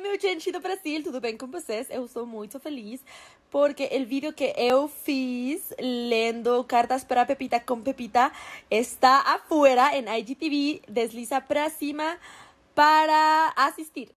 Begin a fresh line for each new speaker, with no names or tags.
mi gente de Brasil, tudo bien con vocês? Eu estou feliz porque el vídeo que eu fiz lendo cartas para Pepita con Pepita está afuera en IGTV, desliza para cima para asistir.